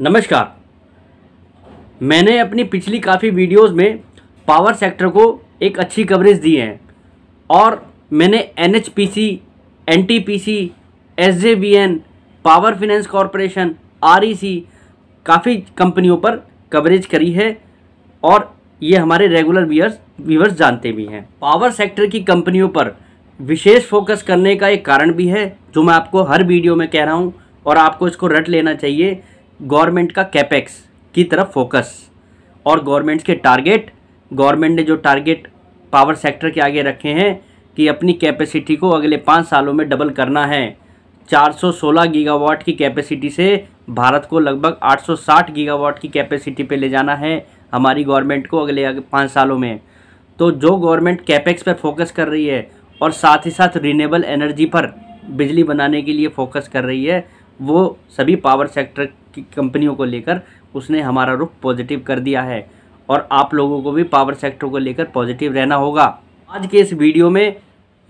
नमस्कार मैंने अपनी पिछली काफ़ी वीडियोस में पावर सेक्टर को एक अच्छी कवरेज दी है और मैंने N H P C N T P C S J B N power finance corporation R E C काफ़ी कंपनियों पर कवरेज करी है और ये हमारे रेगुलर व्यूअर्स व्यूअर्स जानते भी हैं पावर सेक्टर की कंपनियों पर विशेष फोकस करने का एक कारण भी है जो मैं आपको हर वीडियो में कह रहा हूँ और आपको इसको रट लेना चाहिए गवर्नमेंट का कैपेक्स की तरफ फोकस और गवर्नमेंट्स के टारगेट गवर्नमेंट ने जो टारगेट पावर सेक्टर के आगे रखे हैं कि अपनी कैपेसिटी को अगले पाँच सालों में डबल करना है 416 गीगावाट की कैपेसिटी से भारत को लगभग 860 गीगावाट की कैपेसिटी पे ले जाना है हमारी गवर्नमेंट को अगले आगे पाँच सालों में तो जो गवर्नमेंट कैपेक्स पर फोकस कर रही है और साथ ही साथ रीनेबल एनर्जी पर बिजली बनाने के लिए फोकस कर रही है वो सभी पावर सेक्टर की कंपनियों को लेकर उसने हमारा रुख पॉजिटिव कर दिया है और आप लोगों को भी पावर सेक्टर को लेकर पॉजिटिव रहना होगा आज के इस वीडियो में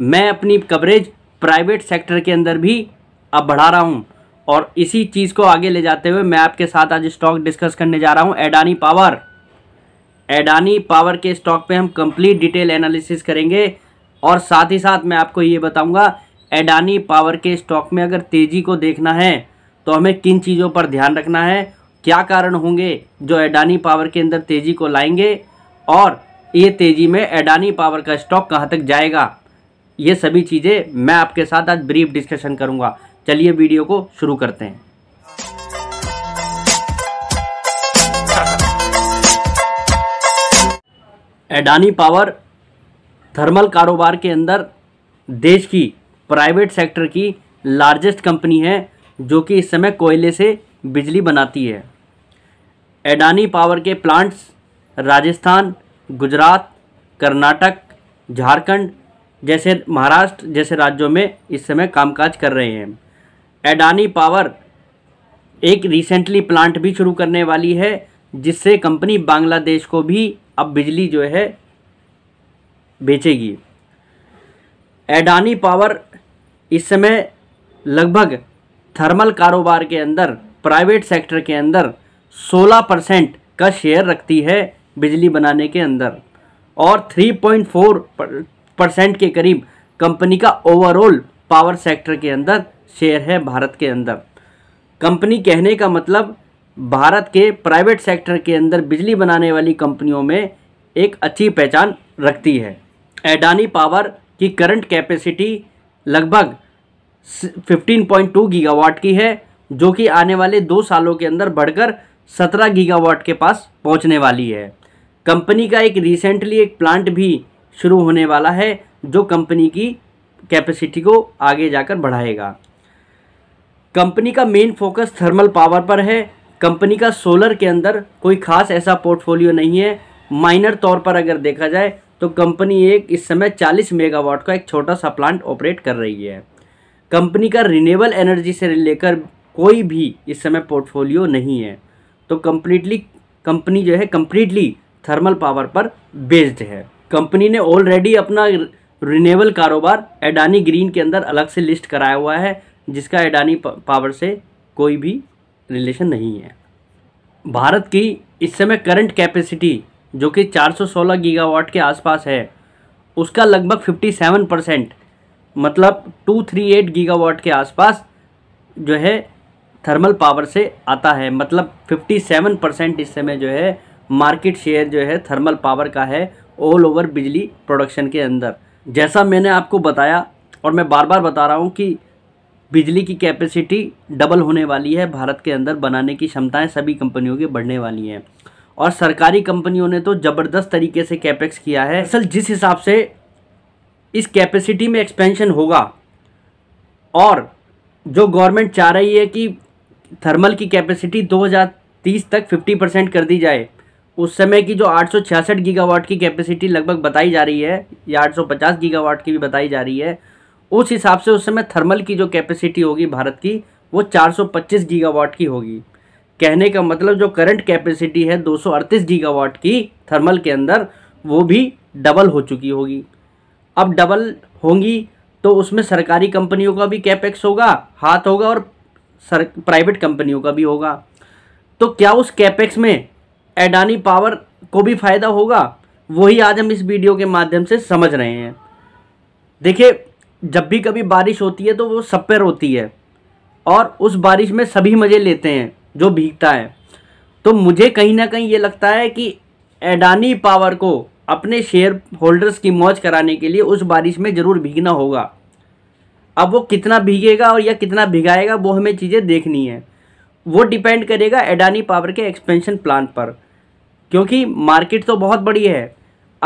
मैं अपनी कवरेज प्राइवेट सेक्टर के अंदर भी अब बढ़ा रहा हूँ और इसी चीज़ को आगे ले जाते हुए मैं आपके साथ आज स्टॉक डिस्कस करने जा रहा हूँ एडानी पावर एडानी पावर के स्टॉक पे हम कंप्लीट डिटेल एनालिसिस करेंगे और साथ ही साथ मैं आपको ये बताऊंगा एडानी पावर के स्टॉक में अगर तेज़ी को देखना है तो हमें किन चीज़ों पर ध्यान रखना है क्या कारण होंगे जो एडानी पावर के अंदर तेज़ी को लाएंगे और ये तेज़ी में एडानी पावर का स्टॉक कहाँ तक जाएगा ये सभी चीज़ें मैं आपके साथ आज ब्रीफ डिस्कशन करूँगा चलिए वीडियो को शुरू करते हैं एडानी पावर थर्मल कारोबार के अंदर देश की प्राइवेट सेक्टर की लार्जेस्ट कंपनी है जो कि इस समय कोयले से बिजली बनाती है एडानी पावर के प्लांट्स राजस्थान गुजरात कर्नाटक झारखंड जैसे महाराष्ट्र जैसे राज्यों में इस समय कामकाज कर रहे हैं एडानी पावर एक रिसेंटली प्लांट भी शुरू करने वाली है जिससे कंपनी बांग्लादेश को भी अब बिजली जो है बेचेगी एडानी पावर इस समय लगभग थर्मल कारोबार के अंदर प्राइवेट सेक्टर के अंदर 16 परसेंट का शेयर रखती है बिजली बनाने के अंदर और 3.4 परसेंट के करीब कंपनी का ओवरऑल पावर सेक्टर के अंदर शेयर है भारत के अंदर कंपनी कहने का मतलब भारत के प्राइवेट सेक्टर के अंदर बिजली बनाने वाली कंपनियों में एक अच्छी पहचान रखती है एडानी पावर की करंट कैपेसिटी लगभग 15.2 गीगावाट की है जो कि आने वाले दो सालों के अंदर बढ़कर 17 गीगावाट के पास पहुंचने वाली है कंपनी का एक रिसेंटली एक प्लांट भी शुरू होने वाला है जो कंपनी की कैपेसिटी को आगे जाकर बढ़ाएगा कंपनी का मेन फोकस थर्मल पावर पर है कंपनी का सोलर के अंदर कोई खास ऐसा पोर्टफोलियो नहीं है माइनर तौर पर अगर देखा जाए तो कंपनी एक इस समय 40 मेगावाट का एक छोटा सा प्लांट ऑपरेट कर रही है कंपनी का रिनेबल एनर्जी से लेकर कोई भी इस समय पोर्टफोलियो नहीं है तो कम्प्लीटली कंपनी जो है कम्प्लीटली थर्मल पावर पर बेस्ड है कंपनी ने ऑलरेडी अपना रिनेबल कारोबार एडानी ग्रीन के अंदर अलग से लिस्ट कराया हुआ है जिसका एडानी पावर से कोई भी रिलेशन नहीं है भारत की इस समय करंट कैपेसिटी जो कि 416 गीगावाट के आसपास है उसका लगभग 57 परसेंट मतलब 238 गीगावाट के आसपास जो है थर्मल पावर से आता है मतलब 57 परसेंट इस समय जो है मार्केट शेयर जो है थर्मल पावर का है ऑल ओवर बिजली प्रोडक्शन के अंदर जैसा मैंने आपको बताया और मैं बार बार बता रहा हूँ कि बिजली की कैपेसिटी डबल होने वाली है भारत के अंदर बनाने की क्षमताएं सभी कंपनियों के बढ़ने वाली हैं और सरकारी कंपनियों ने तो ज़बरदस्त तरीके से कैपेक्स किया है असल जिस हिसाब से इस कैपेसिटी में एक्सपेंशन होगा और जो गवर्नमेंट चाह रही है कि थर्मल की कैपेसिटी 2030 तक 50 परसेंट कर दी जाए उस समय की जो 866 गीगावाट की कैपेसिटी लगभग बताई जा रही है या 850 गीगावाट की भी बताई जा रही है उस हिसाब से उस समय थर्मल की जो कैपेसिटी होगी भारत की वो 425 गीगावाट की होगी कहने का मतलब जो करंट कैपेसिटी है दो गीगावाट की थर्मल के अंदर वो भी डबल हो चुकी होगी अब डबल होंगी तो उसमें सरकारी कंपनियों का भी कैपेक्स होगा हाथ होगा और सर प्राइवेट कंपनियों का भी होगा तो क्या उस कैपेक्स में एडानी पावर को भी फ़ायदा होगा वही आज हम इस वीडियो के माध्यम से समझ रहे हैं देखिए जब भी कभी बारिश होती है तो वो सब पर रोती है और उस बारिश में सभी मज़े लेते हैं जो भीगता है तो मुझे कहीं ना कहीं ये लगता है कि एडानी पावर को अपने शेयर होल्डर्स की मौज कराने के लिए उस बारिश में ज़रूर भीगना होगा अब वो कितना भीगेगा और या कितना भिगाएगा वो हमें चीज़ें देखनी है वो डिपेंड करेगा एडानी पावर के एक्सपेंशन प्लान पर क्योंकि मार्केट तो बहुत बड़ी है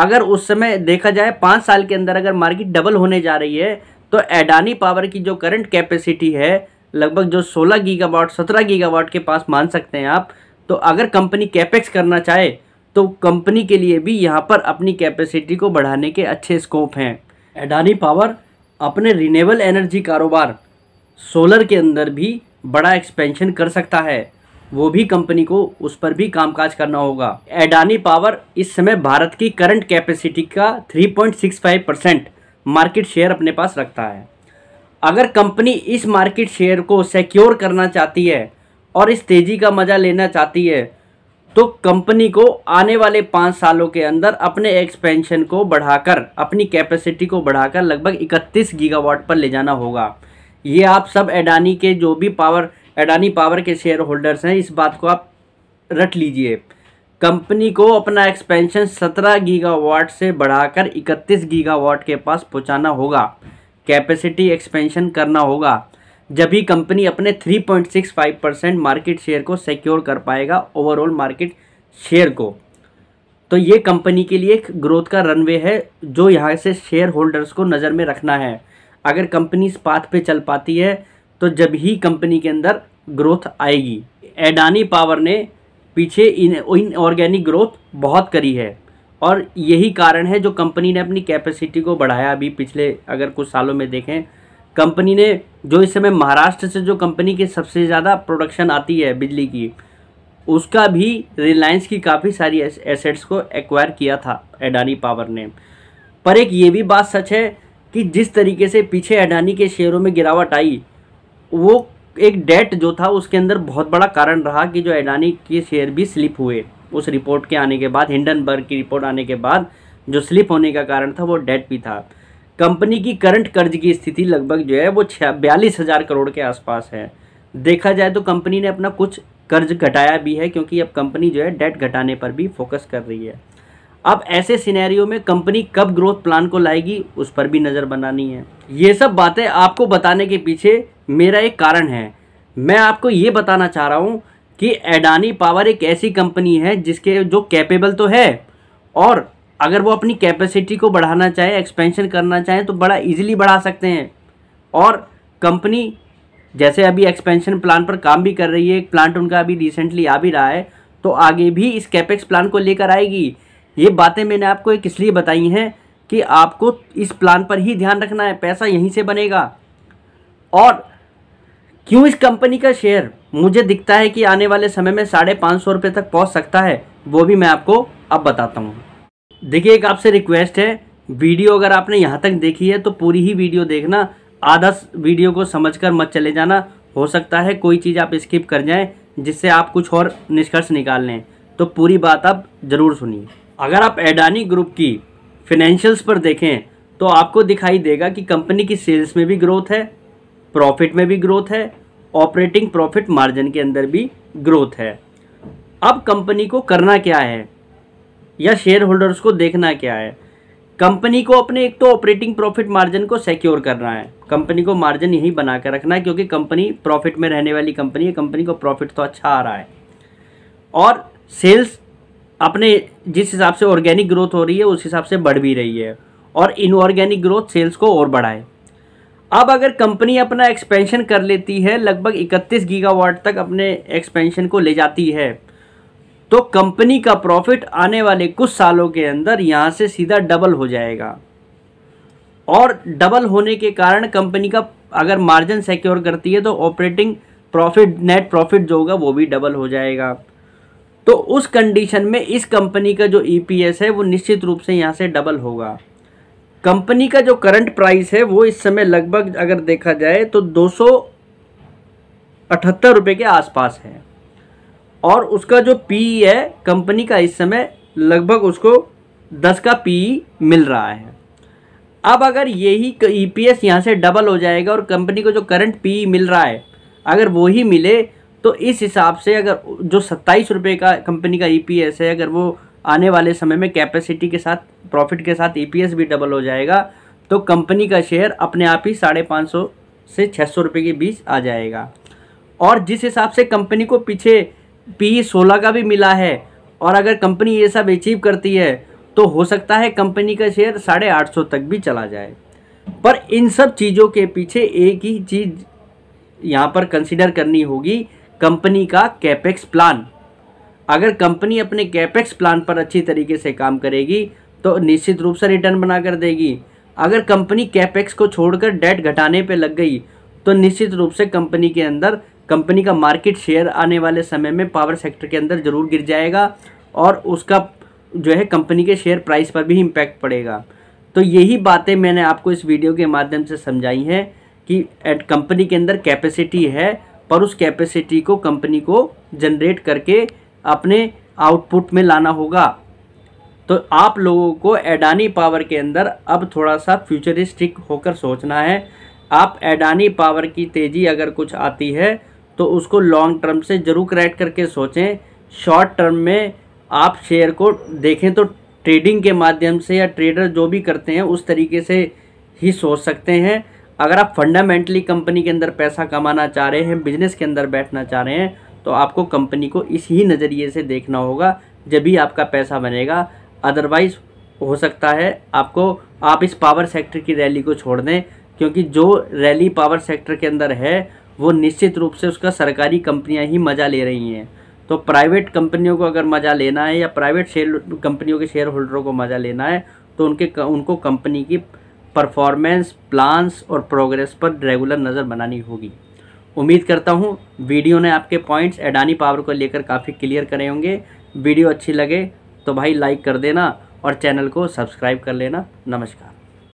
अगर उस समय देखा जाए पाँच साल के अंदर अगर मार्केट डबल होने जा रही है तो एडानी पावर की जो करंट कैपेसिटी है लगभग जो 16 गीगावाट 17 गीगावाट के पास मान सकते हैं आप तो अगर कंपनी कैपेक्स करना चाहे तो कंपनी के लिए भी यहाँ पर अपनी कैपेसिटी को बढ़ाने के अच्छे स्कोप हैं अडानी पावर अपने रिनेबल एनर्जी कारोबार सोलर के अंदर भी बड़ा एक्सपेंशन कर सकता है वो भी कंपनी को उस पर भी कामकाज करना होगा एडानी पावर इस समय भारत की करंट कैपेसिटी का 3.65 परसेंट मार्केट शेयर अपने पास रखता है अगर कंपनी इस मार्केट शेयर को सिक्योर करना चाहती है और इस तेज़ी का मज़ा लेना चाहती है तो कंपनी को आने वाले पाँच सालों के अंदर अपने एक्सपेंशन को बढ़ाकर अपनी कैपेसिटी को बढ़ाकर लगभग 31 गीगावाट पर ले जाना होगा ये आप सब अडानी के जो भी पावर एडानी पावर के शेयर होल्डर्स हैं इस बात को आप रट लीजिए कंपनी को अपना एक्सपेंशन 17 गीगावाट से बढ़ाकर 31 गीगावाट के पास पहुंचाना होगा कैपेसिटी एक्सपेंशन करना होगा जब ही कंपनी अपने 3.65 परसेंट मार्केट शेयर को सिक्योर कर पाएगा ओवरऑल मार्केट शेयर को तो ये कंपनी के लिए एक ग्रोथ का रनवे है जो यहाँ से शेयर होल्डर्स को नज़र में रखना है अगर कंपनी इस पाथ पे चल पाती है तो जब ही कंपनी के अंदर ग्रोथ आएगी एडानी पावर ने पीछे इन ऑर्गेनिक ग्रोथ बहुत करी है और यही कारण है जो कंपनी ने अपनी कैपेसिटी को बढ़ाया अभी पिछले अगर कुछ सालों में देखें कंपनी ने जो इस समय महाराष्ट्र से जो कंपनी के सबसे ज़्यादा प्रोडक्शन आती है बिजली की उसका भी रिलायंस की काफ़ी सारी एसेट्स को एक्वायर किया था अडानी पावर ने पर एक ये भी बात सच है कि जिस तरीके से पीछे अडानी के शेयरों में गिरावट आई वो एक डेट जो था उसके अंदर बहुत बड़ा कारण रहा कि जो अडानी के शेयर भी स्लिप हुए उस रिपोर्ट के आने के बाद हिंडनबर्ग की रिपोर्ट आने के बाद जो स्लिप होने का कारण था वो डेट भी था कंपनी की करंट कर्ज की स्थिति लगभग जो है वो छ बयालीस हज़ार करोड़ के आसपास है देखा जाए तो कंपनी ने अपना कुछ कर्ज घटाया भी है क्योंकि अब कंपनी जो है डेट घटाने पर भी फोकस कर रही है अब ऐसे सिनेरियो में कंपनी कब ग्रोथ प्लान को लाएगी उस पर भी नज़र बनानी है ये सब बातें आपको बताने के पीछे मेरा एक कारण है मैं आपको ये बताना चाह रहा हूँ कि एडानी पावर एक ऐसी कंपनी है जिसके जो कैपेबल तो है और अगर वो अपनी कैपेसिटी को बढ़ाना चाहे एक्सपेंशन करना चाहे तो बड़ा इजीली बढ़ा सकते हैं और कंपनी जैसे अभी एक्सपेंशन प्लान पर काम भी कर रही है एक प्लांट उनका अभी रिसेंटली आ भी रहा है तो आगे भी इस कैपेक्स प्लान को लेकर आएगी ये बातें मैंने आपको एक इसलिए बताई हैं कि आपको इस प्लान पर ही ध्यान रखना है पैसा यहीं से बनेगा और क्यों इस कंपनी का शेयर मुझे दिखता है कि आने वाले समय में साढ़े पाँच सौ रुपये तक पहुंच सकता है वो भी मैं आपको अब बताता हूँ देखिए एक आपसे रिक्वेस्ट है वीडियो अगर आपने यहाँ तक देखी है तो पूरी ही वीडियो देखना आधा वीडियो को कर मत चले जाना हो सकता है कोई चीज़ आप स्किप कर जाएं जिससे आप कुछ और निष्कर्ष निकाल लें तो पूरी बात आप ज़रूर सुनिए अगर आप एडानी ग्रुप की फिनेंशियल्स पर देखें तो आपको दिखाई देगा कि कंपनी की सेल्स में भी ग्रोथ है प्रॉफिट में भी ग्रोथ है ऑपरेटिंग प्रॉफिट मार्जिन के अंदर भी ग्रोथ है अब कंपनी को करना क्या है या शेयर होल्डर्स को देखना क्या है कंपनी को अपने एक तो ऑपरेटिंग प्रॉफिट मार्जिन को सिक्योर करना है कंपनी को मार्जिन यही बना कर रखना है क्योंकि कंपनी प्रॉफिट में रहने वाली कंपनी है कंपनी को प्रॉफिट तो अच्छा आ रहा है और सेल्स अपने जिस हिसाब से ऑर्गेनिक ग्रोथ हो रही है उस हिसाब से बढ़ भी रही है और इनऑर्गेनिक ग्रोथ सेल्स को और बढ़ाए अब अगर कंपनी अपना एक्सपेंशन कर लेती है लगभग 31 गीगावाट तक अपने एक्सपेंशन को ले जाती है तो कंपनी का प्रॉफिट आने वाले कुछ सालों के अंदर यहाँ से सीधा डबल हो जाएगा और डबल होने के कारण कंपनी का अगर मार्जिन सिक्योर करती है तो ऑपरेटिंग प्रॉफिट नेट प्रॉफिट जो होगा वो भी डबल हो जाएगा तो उस कंडीशन में इस कंपनी का जो ईपीएस e है वो निश्चित रूप से यहाँ से डबल होगा कंपनी का जो करंट प्राइस है वो इस समय लगभग अगर देखा जाए तो दो सौ अठहत्तर रुपये के आसपास है और उसका जो पी है कंपनी का इस समय लगभग उसको दस का पी मिल रहा है अब अगर यही ई पी एस यहाँ से डबल हो जाएगा और कंपनी को जो करंट पी मिल रहा है अगर वो ही मिले तो इस हिसाब से अगर जो सत्ताईस रुपये का कंपनी का ई पी एस है अगर वो आने वाले समय में कैपेसिटी के साथ प्रॉफिट के साथ ई e भी डबल हो जाएगा तो कंपनी का शेयर अपने आप ही साढ़े पाँच सौ से छः सौ रुपये के बीच आ जाएगा और जिस हिसाब से कंपनी को पीछे पी e सोलह का भी मिला है और अगर कंपनी ये सब अचीव करती है तो हो सकता है कंपनी का शेयर साढ़े आठ सौ तक भी चला जाए पर इन सब चीज़ों के पीछे एक ही चीज़ यहाँ पर कंसिडर करनी होगी कंपनी का कैपेक्स प्लान अगर कंपनी अपने कैपेक्स प्लान पर अच्छी तरीके से काम करेगी तो निश्चित रूप से रिटर्न बनाकर देगी अगर कंपनी कैपेक्स को छोड़कर डेट घटाने पर लग गई तो निश्चित रूप से कंपनी के अंदर कंपनी का मार्केट शेयर आने वाले समय में पावर सेक्टर के अंदर ज़रूर गिर जाएगा और उसका जो है कंपनी के शेयर प्राइस पर भी इम्पैक्ट पड़ेगा तो यही बातें मैंने आपको इस वीडियो के माध्यम से समझाई हैं कि एट कंपनी के अंदर कैपेसिटी है पर उस कैपेसिटी को कंपनी को जनरेट करके अपने आउटपुट में लाना होगा तो आप लोगों को एडानी पावर के अंदर अब थोड़ा सा फ्यूचरिस्टिक होकर सोचना है आप एडानी पावर की तेज़ी अगर कुछ आती है तो उसको लॉन्ग टर्म से जरूर क्रैक करके सोचें शॉर्ट टर्म में आप शेयर को देखें तो ट्रेडिंग के माध्यम से या ट्रेडर जो भी करते हैं उस तरीके से ही सोच सकते हैं अगर आप फंडामेंटली कंपनी के अंदर पैसा कमाना चाह रहे हैं बिजनेस के अंदर बैठना चाह रहे हैं तो आपको कंपनी को इस ही नज़रिए से देखना होगा जब भी आपका पैसा बनेगा अदरवाइज़ हो सकता है आपको आप इस पावर सेक्टर की रैली को छोड़ दें क्योंकि जो रैली पावर सेक्टर के अंदर है वो निश्चित रूप से उसका सरकारी कंपनियां ही मज़ा ले रही हैं तो प्राइवेट कंपनियों को अगर मज़ा लेना है या प्राइवेट शेयर कंपनियों के शेयर होल्डरों को मज़ा लेना है तो उनके उनको कंपनी की परफॉर्मेंस प्लान्स और प्रोग्रेस पर रेगुलर नज़र बनानी होगी उम्मीद करता हूँ वीडियो ने आपके पॉइंट्स अडानी पावर को लेकर काफ़ी क्लियर करे होंगे वीडियो अच्छी लगे तो भाई लाइक कर देना और चैनल को सब्सक्राइब कर लेना नमस्कार